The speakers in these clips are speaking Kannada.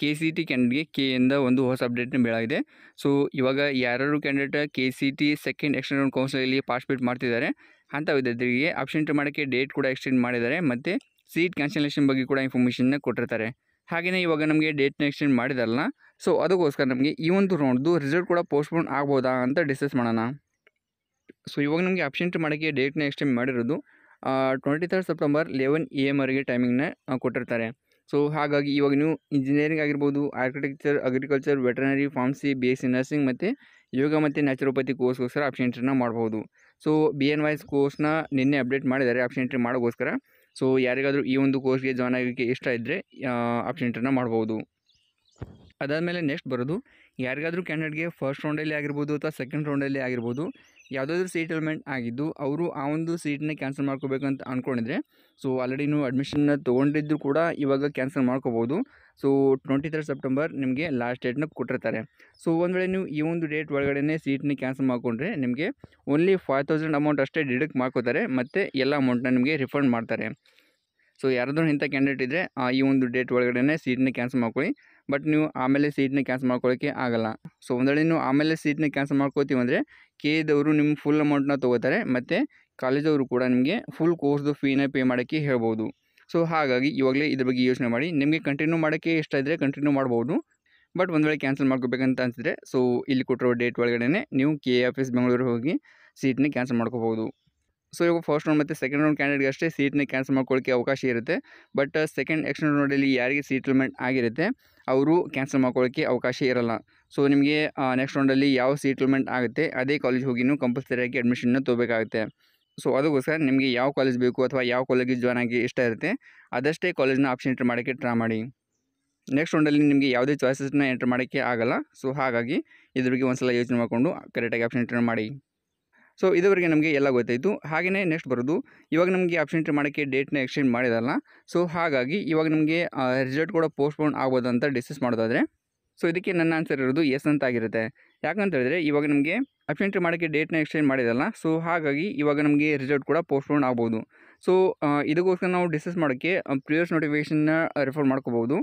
ಕೆ ಸಿ ಟಿ ಕ್ಯಾಂಡಿಡೇಟ್ಗೆ ಕೆ ಇಂದ ಒಂದು ಹೊಸ ಅಪ್ಡೇಟ್ನ ಬೀಳಾಗಿದೆ ಸೊ ಇವಾಗ ಯಾರು candidate K C T second council ಕೌನ್ಸಿಲಲ್ಲಿ ಪಾರ್ಟಿಸಿಪೇಟ್ ಮಾಡ್ತಿದ್ದಾರೆ ಅಂಥ ವಿದ್ಯಾರ್ಥಿಗಳಿಗೆ ಆಪ್ಷನ್ ಮಾಡೋಕ್ಕೆ ಡೇಟ್ ಕೂಡ ಎಕ್ಸ್ಟೆಂಡ್ ಮಾಡಿದ್ದಾರೆ ಮತ್ತು ಸೀಟ್ ಕ್ಯಾನ್ಸಲೇಷನ್ ಬಗ್ಗೆ ಕೂಡ ಇನ್ಫಾರ್ಮೇಷನ್ನ ಕೊಟ್ಟಿರ್ತಾರೆ ಹಾಗೆಯೇ ಇವಾಗ ನಮಗೆ ಡೇಟ್ನ ಎಕ್ಸ್ಟೆಂಡ್ ಮಾಡಿದಾರಲ್ಲ ಸೊ ಅದಕ್ಕೋಸ್ಕರ ನಮಗೆ ಈ ಒಂದು ರೌಂಡ್ದು ರಿಸಲ್ಟ್ ಕೂಡ ಪೋಸ್ಟ್ಪೋನ್ ಆಗ್ಬೋದಾ ಅಂತ ಡಿಸ್ಕಸ್ ಮಾಡೋಣ ಸೊ ಇವಾಗ ನಮಗೆ ಆಪ್ಷನ್ ಮಾಡೋಕ್ಕೆ ಡೇಟ್ನ ಎಕ್ಸ್ಟೆಂಡ್ ಮಾಡಿರೋದು twenty third September eleven A ಎಮ್ವರೆಗೆ ಟೈಮಿಂಗ್ನ ಕೊಟ್ಟಿರ್ತಾರೆ ಸೊ ಹಾಗಾಗಿ ಇವಾಗ ನೀವು ಇಂಜಿನಿಯರಿಂಗ್ ಆಗಿರ್ಬೋದು architecture agriculture veterinary pharmacy B S C nursing ಮತ್ತು ಯೋಗ ಮತ್ತು ನ್ಯಾಚುರೋಪತಿ ಕೋರ್ಸ್ಗೋಸ್ಕರ ಆಪ್ಷನ್ ಎಂಟ್ರಿನ ಮಾಡ್ಬೋದು ಸೊ ಬಿ ಎನ್ ವೈಸ್ ಕೋರ್ಸ್ನ ನಿನ್ನೆ ಅಪ್ಡೇಟ್ ಮಾಡಿದ್ದಾರೆ ಆಪ್ಷನ್ ಎಂಟ್ರಿ ಮಾಡೋಕ್ಕೋಸ್ಕರ ಸೊ ಯಾರಿಗಾದರೂ ಈ ಒಂದು ಕೋರ್ಸ್ಗೆ ಜಾಯ್ನ್ ಆಗೋಕ್ಕೆ ಇಷ್ಟ ಇದ್ದರೆ ಆಪ್ಷನ್ ಎಂಟ್ರಿನ ಮಾಡ್ಬೋದು ಅದಾದಮೇಲೆ ನೆಕ್ಸ್ಟ್ ಬರೋದು ಯಾರಿಗಾದರೂ ಕ್ಯಾಂಡಿಡೇಟ್ಗೆ ಫಸ್ಟ್ ರೌಂಡಲ್ಲಿ ಆಗಿರ್ಬೋದು ಅಥವಾ ಸೆಕೆಂಡ್ ರೌಂಡಲ್ಲಿ ಆಗಿರ್ಬೋದು ಯಾವುದಾದ್ರೂ ಸೀಟ್ ಆಗಿದ್ದು ಅವರು ಆ ಒಂದು ಸೀಟನ್ನ ಕ್ಯಾನ್ಸಲ್ ಮಾಡ್ಕೋಬೇಕು ಅಂತ ಅಂದ್ಕೊಂಡಿದ್ರೆ ಸೊ ಆಲ್ರೆಡಿ ನೀವು ಅಡ್ಮಿಷನ್ನ ತೊಗೊಂಡಿದ್ದು ಕೂಡ ಇವಾಗ ಕ್ಯಾನ್ಸಲ್ ಮಾಡ್ಕೋಬೋದು ಸೊ ಟ್ವೆಂಟಿ ತರ್ಡ್ ಸೆಪ್ಟೆಂಬರ್ ನಿಮಗೆ ಲಾಸ್ಟ್ ಡೇಟ್ನ ಕೊಟ್ಟಿರ್ತಾರೆ ಸೊ ಒಂದು ವೇಳೆ ನೀವು ಈ ಒಂದು ಡೇಟ್ ಒಳಗಡೆ ಸೀಟನ್ನ ಕ್ಯಾನ್ಸಲ್ ಮಾಡಿಕೊಂಡ್ರೆ ನಿಮಗೆ ಓನ್ಲಿ ಫೈವ್ ತೌಸಂಡ್ ಅಮೌಂಟ್ ಅಷ್ಟೇ ಡಿಡಕ್ಟ್ ಮಾಡ್ಕೋತಾರೆ ಮತ್ತು ಎಲ್ಲ ಅಮೌಂಟ್ನ ನಿಮಗೆ ರಿಫಂಡ್ ಮಾಡ್ತಾರೆ ಸೊ ಯಾರಾದರೂ ಇಂಥ ಕ್ಯಾಂಡಿಡೇಟ್ ಇದ್ದರೆ ಈ ಒಂದು ಡೇಟ್ ಒಳಗಡೆ ಸೀಟನ್ನ ಕ್ಯಾನ್ಸಲ್ ಮಾಡ್ಕೊಳ್ಳಿ ಬಟ್ ನೀವು ಆಮೇಲೆ ಸೀಟ್ನ ಕ್ಯಾನ್ಸಲ್ ಮಾಡ್ಕೊಳ್ಳೋಕ್ಕೆ ಆಗಲ್ಲ ಸೊ ಒಂದೊಳ್ಳೆ ನೀವು ಆಮೇಲೆ ಸೀಟ್ನ ಕ್ಯಾನ್ಸಲ್ ಮಾಡ್ಕೋತೀವಿ ಅಂದರೆ ಕೆ ಎದವರು ನಿಮ್ಮ ಫುಲ್ ಅಮೌಂಟ್ನ ತೊಗೋತಾರೆ ಮತ್ತು ಕಾಲೇಜವರು ಕೂಡ ನಿಮಗೆ ಫುಲ್ ಕೋರ್ಸ್ದು ಫೀನ ಪೇ ಮಾಡೋಕ್ಕೆ ಹೇಳ್ಬೋದು ಸೊ ಹಾಗಾಗಿ ಇವಾಗಲೇ ಇದ್ರ ಬಗ್ಗೆ ಯೋಚನೆ ಮಾಡಿ ನಿಮಗೆ ಕಂಟಿನ್ಯೂ ಮಾಡೋಕ್ಕೆ ಇಷ್ಟ ಇದ್ದರೆ ಕಂಟಿನ್ಯೂ ಮಾಡ್ಬೋದು ಬಟ್ ಒಂದು ವೇಳೆ ಕ್ಯಾನ್ಸಲ್ ಮಾಡ್ಕೋಬೇಕಂತ ಅನಿಸಿದ್ರೆ ಸೊ ಇಲ್ಲಿ ಕೊಟ್ಟಿರೋ ಡೇಟ್ ಒಳಗಡೆ ನೀವು ಕೆ ಎ ಆಫೀಸ್ ಬೆಂಗಳೂರಿಗೆ ಹೋಗಿ ಸೀಟನ್ನ ಕ್ಯಾನ್ಸಲ್ ಮಾಡ್ಕೋಬೋದು ಸೊ ಇವಾಗ ಫಸ್ಟ್ ರೌಂಡ್ ಮತ್ತು ಸೆಕೆಂಡ್ ರೌಂಡ್ ಕ್ಯಾಂಡಿಡೇಟ್ಗೆ ಅಷ್ಟೇ ಸೀಟ್ನ ಕ್ಯಾನ್ಸಲ್ ಮಾಡ್ಕೊಳ್ಳೋಕ್ಕೆ ಅವಕಾಶ ಇರುತ್ತೆ ಬಟ್ ಸೆಕೆಂಡ್ ಎಕ್ಸ್ಟರ್ನಲ್ ರೌಂಡಲ್ಲಿ ಯಾರಿಗೆ ಸೀಟ್ಲ್ಮೆಂಟ್ ಆಗಿರುತ್ತೆ ಅವರು ಕ್ಯಾನ್ಸಲ್ ಮಾಡ್ಕೊಳ್ಳೋಕ್ಕೆ ಅವಕಾಶ ಇರಲ್ಲ ಸೊ ನಿಮಗೆ ನೆಕ್ಸ್ಟ್ ರೌಂಡಲ್ಲಿ ಯಾವ ಸೀಟ್ಲ್ಮೆಂಟ್ ಆಗುತ್ತೆ ಅದೇ ಕಾಲೇಜ್ ಹೋಗಿನೂ ಕಂಪಲ್ಸರಿಯಾಗಿ ಅಡ್ಮಿಷನ್ನ ತೊಗೋಬೇಕಾಗುತ್ತೆ ಸೊ ಅದಕ್ಕೋಸ್ಕರ ನಿಮಗೆ ಯಾವ ಕಾಲೇಜ್ ಬೇಕು ಅಥವಾ ಯಾವ ಕಾಲೇಜಿಗೆ ಜಾಯ್ನ್ ಆಗಿ ಇಷ್ಟ ಇರುತ್ತೆ ಅದಷ್ಟೇ ಕಾಲೇಜ್ನ ಆಪ್ಷನ್ ಎಂಟ್ರ್ ಮಾಡೋಕ್ಕೆ ಟ್ರಾ ಮಾಡಿ ನೆಕ್ಸ್ಟ್ ರೌಂಡಲ್ಲಿ ನಿಮಗೆ ಯಾವುದೇ ಚಾಯ್ಸಸ್ನ ಎಂಟ್ರ್ ಮಾಡೋಕ್ಕೆ ಆಗಲ್ಲ ಸೊ ಹಾಗಾಗಿ ಇದ್ರ ಬಗ್ಗೆ ಒಂದು ಸಲ ಯೋಚನೆ ಮಾಡಿಕೊಂಡು ಕರೆಕ್ಟಾಗಿ ಆಪ್ಷನ್ ಎಂಟ್ರ್ ಮಾಡಿ ಸೊ ಇದುವರೆಗೆ ನಮಗೆ ಎಲ್ಲ ಗೊತ್ತಾಯಿತು ಹಾಗೆಯೇ ನೆಕ್ಸ್ಟ್ ಬರೋದು ಇವಾಗ ನಮಗೆ ಆಪ್ಷನ್ ಎಂಟ್ರಿ ಮಾಡೋಕ್ಕೆ ಡೇಟ್ನ ಎಕ್ಸ್ಚೇಂಜ್ ಮಾಡಿದಲ್ಲ ಸೊ ಹಾಗಾಗಿ ಇವಾಗ ನಮಗೆ ರಿಸಲ್ಟ್ ಕೂಡ ಪೋಸ್ಟ್ಪೋನ್ ಆಗ್ಬೋದು ಅಂತ ಡಿಸ್ಕಸ್ ಮಾಡೋದಾದರೆ ಸೊ ಇದಕ್ಕೆ ನನ್ನ ಆನ್ಸರ್ ಇರೋದು ಎಸ್ ಅಂತ ಆಗಿರುತ್ತೆ ಯಾಕಂತ ಹೇಳಿದ್ರೆ ಇವಾಗ ನಮಗೆ ಆಪ್ಷನ್ ಎಂಟ್ರಿ ಮಾಡೋಕ್ಕೆ ಡೇಟ್ನ ಎಕ್ಸ್ಚೇಂಜ್ ಮಾಡಿದಲ್ಲ ಸೊ ಹಾಗಾಗಿ ಇವಾಗ ನಮಗೆ ರಿಸಲ್ಟ್ ಕೂಡ ಪೋಸ್ಟ್ಪೋನ್ ಆಗ್ಬೋದು ಸೊ ಇದಕ್ಕೋಸ್ಕರ ನಾವು ಡಿಸ್ಕಸ್ ಮಾಡೋಕ್ಕೆ ಪ್ರಿಯರ್ಸ್ ನೋಟಿಫಿಕೇಷನ್ನ ರೆಫರ್ ಮಾಡ್ಕೋಬೋದು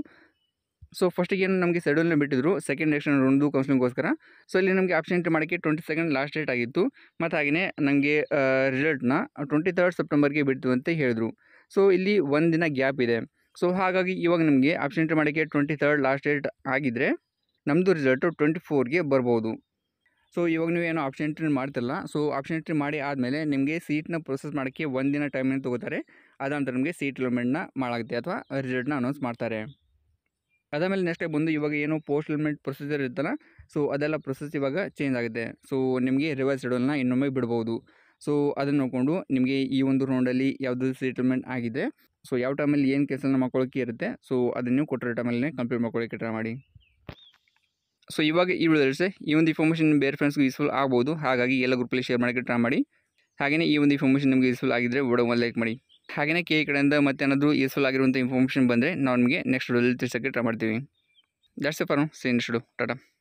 ಸೊ ಫಸ್ಟಿಗೆ ಏನು ನಮಗೆ ಶೆಡ್ಯೂಲ್ನ ಬಿಟ್ಟಿದ್ರು ಸೆಕೆಂಡ್ ಎಕ್ಷನ್ ರೌಂಡು ಕೌನ್ಸಿಲಿಂಗ್ಗೋಸ್ಕರ ಸೊ ಇಲ್ಲಿ ನಮಗೆ ಆಪ್ಷನ್ ಎಂಟ್ರಿ ಮಾಡೋಕ್ಕೆ ಟ್ವೆಂಟಿ ಸೆಕೆಂಡ್ ಲಾಸ್ಟ್ ಡೇಟ್ ಆಗಿತ್ತು ಮತ್ತು ಹಾಗೆಯೇ ನಮಗೆ ರಿಸಲ್ಟ್ನ ಟ್ವೆಂಟಿ ತರ್ಡ್ ಸೆಪ್ಟೆಂಬರ್ಗೆ ಬಿಡ್ತು ಅಂತ ಹೇಳಿದ್ರು ಸೊ ಇಲ್ಲಿ ಒಂದು ದಿನ ಗ್ಯಾಪ್ ಇದೆ ಸೊ ಹಾಗಾಗಿ ಇವಾಗ ನಮಗೆ ಆಪ್ಷನ್ ಎಂಟ್ರಿ ಮಾಡೋಕ್ಕೆ ಟ್ವೆಂಟಿ ತರ್ಡ್ ಲಾಸ್ಟ್ ಡೇಟ್ ಆಗಿದ್ದರೆ ನಮ್ಮದು ರಿಸಲ್ಟು ಟ್ವೆಂಟಿ ಫೋರ್ಗೆ ಬರ್ಬೋದು ಸೊ ಇವಾಗ ನೀವೇನೋ ಆಪ್ಷನ್ ಎಂಟ್ರಿ ಮಾಡ್ತಿಲ್ಲ ಸೊ ಆಪ್ಷನ್ ಎಂಟ್ರಿ ಮಾಡಿ ಆದಮೇಲೆ ನಿಮಗೆ ಸೀಟ್ನ ಪ್ರೊಸೆಸ್ ಮಾಡೋಕ್ಕೆ ಒಂದಿನ ಟೈಮ್ ತೊಗೋತಾರೆ ನಂತರ ನಮಗೆ ಸೀಟ್ ಅಲೋಮೆಂಟ್ನ ಮಾಡಾಗುತ್ತೆ ಅಥವಾ ರಿಸಲ್ಟ್ನ ಅನೌನ್ಸ್ ಮಾಡ್ತಾರೆ ಅದಾದಮೇಲೆ ನೆಕ್ಸ್ಟ್ ಬಂದು ಇವಾಗ ಏನು ಪೋಸ್ಟ್ ಲಿಮಿಟ್ ಪ್ರೊಸೀಜರ್ ಇರ್ತಲ್ಲ ಸೊ ಅದೆಲ್ಲ ಪ್ರೊಸೆಸ್ ಇವಾಗ ಚೇಂಜ್ ಆಗಿದೆ ಸೊ ನಿಮಗೆ ರಿವೈಸ್ ಶೆಡ್ಯೂಲ್ನ ಇನ್ನೊಮ್ಮೆ ಬಿಡ್ಬೋದು ಸೊ ಅದನ್ನು ನೋಡಿಕೊಂಡು ನಿಮಗೆ ಈ ಒಂದು ರೌಂಡಲ್ಲಿ ಯಾವುದು ಸೆಟಲ್ಮೆಂಟ್ ಆಗಿದೆ ಸೊ ಯಾವ ಟೈಮಲ್ಲಿ ಏನು ಕೆಲಸನ ಮಕ್ಕಳಕ್ಕೆ ಇರುತ್ತೆ ಸೊ ಅದನ್ನು ನೀವು ಕೊಟ್ಟಿರೋ ಟೈಮಲ್ಲಿ ಕಂಪ್ಲೀಟ್ ಮಾಡ್ಕೊಳಕ್ಕೆ ಟ್ರೈ ಮಾಡಿ ಸೊ ಇವಾಗ ಈ ವಿಡಿಯೋದಲ್ಲಿ ಈ ಒಂದು ಇನ್ಫಾರ್ಮೇಷನ್ ಬೇರೆ ಫ್ರೆಂಡ್ಸ್ಗೂ ಯೂಸ್ಫುಲ್ ಆಗ್ಬೋದು ಹಾಗಾಗಿ ಎಲ್ಲ ಗ್ರೂಪಲ್ಲಿ ಶೇರ್ ಮಾಡೋಕ್ಕೆ ಟ್ರೈ ಮಾಡಿ ಹಾಗೆಯೇ ಈ ಒಂದು ಇನ್ಫಾರ್ಮೇಷನ್ ನಿಮಗೆ ಯೂಸ್ಫುಲ್ ಆಗಿದ್ದರೆ ವಿಡಿಯೋ ಒಂದು ಲೈಕ್ ಮಾಡಿ ಹಾಗೆಯೇ ಕೆ ಈ ಕಡೆಯಿಂದ ಮತ್ತೇನಾದರೂ ಯೂಸ್ಫುಲ್ ಆಗಿರುವಂಥ ಇನ್ಫಾರ್ಮೇಷನ್ ಬಂದರೆ ನಾವು ನಿಮಗೆ ನೆಕ್ಸ್ಟ್ ವಿಡಿಯೋದಲ್ಲಿ ತಿಳ್ಸೋಕ್ಕೆ ಟ್ರೈ ಮಾಡ್ತೀವಿ ಜಾಸ್ತಿ ಪರೋ ಸೇನ್ ಶುಡು ಟಾಟಾ